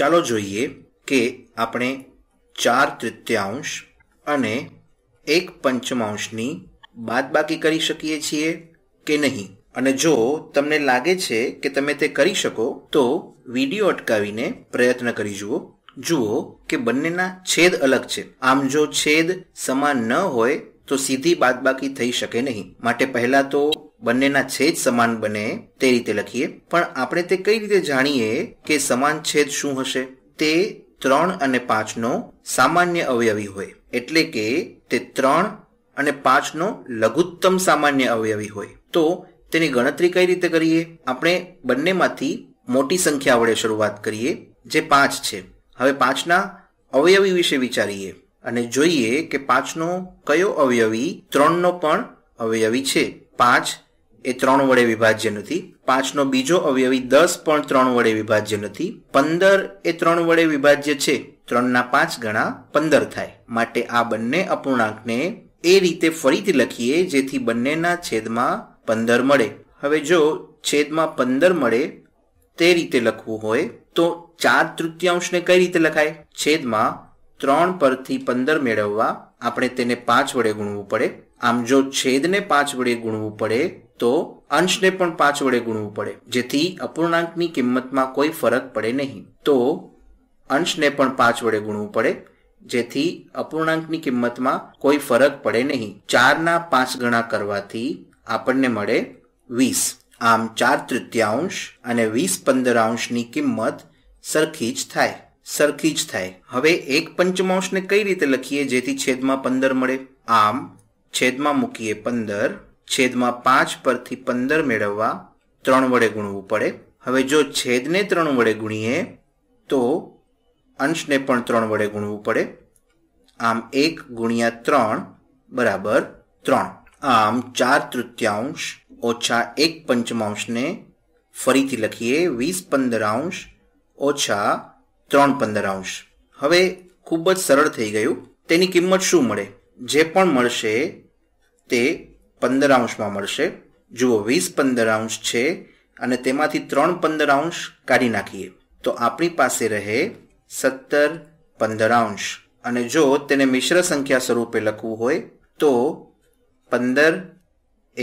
ચાલો જોઈએ કે આપણે ચાર તૃતીયાંશ અને એક પંચમાંશની બાદબાકી કરી શકીએ છીએ કે નહીં અને જો તમને લાગે છે કે તમે તે કરી શકો તો વિડીયો અટકાવીને પ્રયત્ન કરી જુઓ જુઓ કે બંનેના છેદ અલગ છે આમ જો છેદ સમાન ન હોય તો સીધી બાદબાકી થઈ શકે નહીં માટે પહેલા તો બંનેના છેદ સમાન બને તે રીતે લખીએ પણ આપણે તે કઈ રીતે જાણીએ કે સમાન છેદ શું હશે તે ત્રણ અને પાંચનો સામાન્ય અવયવી હોય એટલે કે તે ત્રણ અને પાંચનો લઘુત્તમ સામાન્ય અવયવી હોય તો તેની ગણતરી કઈ રીતે કરીએ આપણે બંનેમાંથી મોટી સંખ્યા વડે શરૂઆત કરીએ જે પાંચ છે હવે પાંચના અવયવી વિશે વિચારીએ અને જોઈએ કે પાંચનો કયો અવયવી ત્રણનો પણ અવયવી છે પાંચ એ ત્રણ વડે વિભાજ્ય નથી પાંચનો બીજો અવયવી દસ પણ ત્રણ વડે વિભાજ્ય નથી પંદર એ ત્રણ વડે વિભાજ્ય છે ત્રણના પાંચ ગણા પંદર થાય માટે આ બંને અપૂર્ણાંકને એ રીતે ફરીથી લખીએ જેથી બંનેના છેદમાં પંદર મળે હવે જો છેદમાં પંદર મળે તે રીતે લખવું હોય તો ચાર તૃતીયાંશને કઈ રીતે લખાય છેદમાં ત્રણ પરથી પંદર મેળવવા આપણે તેને પાંચ વડે ગુણવું પડે આમ જો છેદને પાંચ વડે ગુણવું પડે તો અંશને પણ પાંચ વડે ગુણવું પડે જેથી અપૂર્ણાંકની કિંમતમાં કોઈ ફરક પડે નહીં તો અંશને પણ પાંચ વડે ગુણવું પડે જેથી અપૂર્ણાંકની કિંમતમાં કોઈ ફરક પડે નહીં ચારના પાંચ ગણા કરવાથી આપણને મળે વીસ આમ ચાર તૃતીયાંશ અને વીસ પંદરાંશની કિંમત સરખી જ થાય સરખી જ થાય હવે એક પંચમાંશને કઈ રીતે લખીએ જેથી છેદમાં પંદર મળે આમ છેદમાં મૂકીએ પંદર છેદમાં પાંચ પરથી પંદર મેળવવા ત્રણ વડે ગુણવું પડે હવે જો છેદને ત્રણ વડે ગુણીએ તો અંશને પણ ત્રણ વડે ગુણવું પડે આમ એક ગુણ્યા ત્રણ બરાબર ત્રણ આમ ચાર તૃતીયાંશ ઓછા એક પંચમાંશને ફરીથી લખીએ વીસ પંદરાંશ ઓછા ત્રણ પંદરાંશ હવે ખૂબ જ સરળ થઈ ગયું તેની કિંમત શું મળે જે પણ મળશે તે પંદર અંશમાં મળશે જુઓ વીસ પંદર અંશ છે અને તેમાંથી ત્રણ પંદર અંશ કાઢી નાખીએ તો આપણી પાસે રહે સત્તર પંદર અંશ અને જો તેને મિશ્ર સંખ્યા સ્વરૂપે લખવું હોય તો પંદર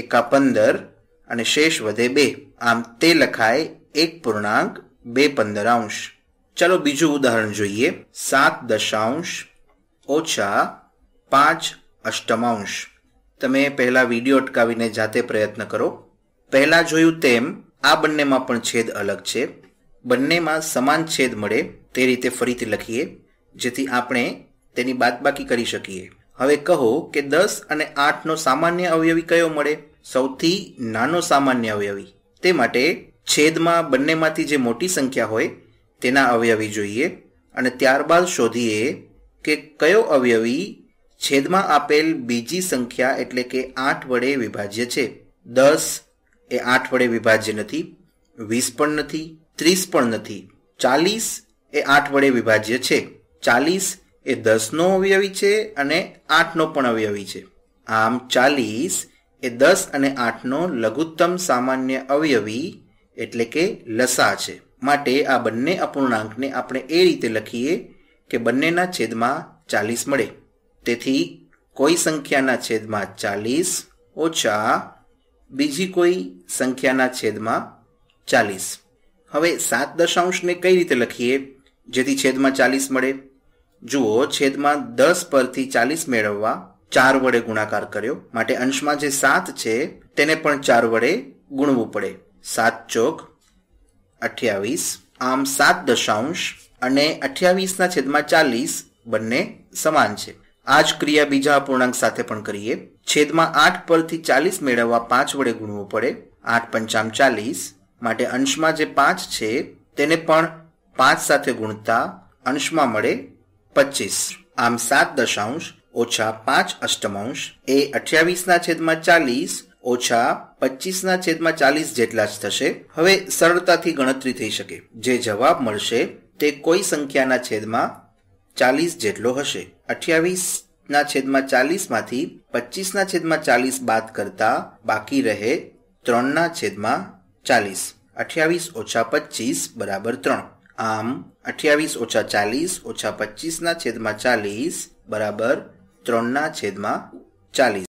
એકા પંદર અને શેષ વધે બે આમ તે લખાય એક પૂર્ણાંક બે પંદર અંશ ચાલો બીજું ઉદાહરણ જોઈએ સાત દશાંશ ઓછા પાંચ અષ્ટમાંશ તમે પહેલાં વિડીયો અટકાવીને જાતે પ્રયત્ન કરો પહેલાં જોયું તેમ આ બંનેમાં પણ છેદ અલગ છે બંનેમાં સમાન છેદ મળે તે રીતે ફરીથી લખીએ જેથી આપણે તેની બાદબાકી કરી શકીએ હવે કહો કે દસ અને આઠનો સામાન્ય અવયવી કયો મળે સૌથી નાનો સામાન્ય અવયવી તે માટે છેદમાં બંનેમાંથી જે મોટી સંખ્યા હોય તેના અવયવી જોઈએ અને ત્યારબાદ શોધીએ કે કયો અવયવી છેદમાં આપેલ બીજી સંખ્યા એટલે કે આઠ વડે વિભાજ્ય છે દસ એ આઠ વડે વિભાજ્ય નથી વીસ પણ નથી ત્રીસ પણ નથી ચાલીસ એ આઠ વડે વિભાજ્ય છે ચાલીસ એ દસનો અવયવી છે અને આઠનો પણ અવયવી છે આમ ચાલીસ એ દસ અને આઠનો લઘુત્તમ સામાન્ય અવયવી એટલે કે લસા છે માટે આ બંને અપૂર્ણાંકને આપણે એ રીતે લખીએ કે બંનેના છેદમાં ચાલીસ મળે તેથી કોઈ સંખ્યાના છેદમાં ચાલીસ ઓછા બીજી કોઈ સંખ્યાના છેદમાં ચાલીસ હવે સાત દશાંશને કઈ રીતે લખીએ જેથી છેદમાં ચાલીસ મળે જુઓ છેદમાં દસ પરથી ચાલીસ મેળવવા ચાર વડે ગુણાકાર કર્યો માટે અંશમાં જે સાત છે તેને પણ ચાર વડે ગુણવું પડે સાત ચોક અઠ્યાવીસ આમ સાત દશાંશ અને અઠ્યાવીસના છેદમાં ચાલીસ બંને સમાન છે આ જ ક્રિયા બીજા અપૂર્ણાંક સાથે પણ કરીએ છેદમાં આઠ પરથી ચાલીસ મેળવવા પાંચ વડે ગુણવું પડે આઠ પંચામ ચાલીસ માટે અંશમાં જે પાંચ છે તેને પણ પાંચ સાથે ગુણતા અંશમાં મળે પચીસ આમ સાત દશાંશ ઓછા પાંચ અષ્ટમાંશ એ અઠ્યાવીસના છેદમાં ચાલીસ ઓછા પચીસના છેદમાં ચાલીસ જેટલા જ થશે હવે સરળતાથી ગણતરી થઈ શકે જે જવાબ મળશે તે કોઈ સંખ્યાના છેદમાં ચાલીસ જેટલો હશે અઠ્યાવીસના છેદમાં ચાલીસમાંથી પચીસના છેદમાં ચાલીસ બાદ કરતા બાકી રહે ત્રણના છેદમાં ચાલીસ અઠ્યાવીસ ઓછા પચીસ બરાબર ત્રણ આમ અઠ્યાવીસ ઓછા ચાલીસ ઓછા પચીસના છેદમાં ચાલીસ બરાબર ત્રણના છેદમાં ચાલીસ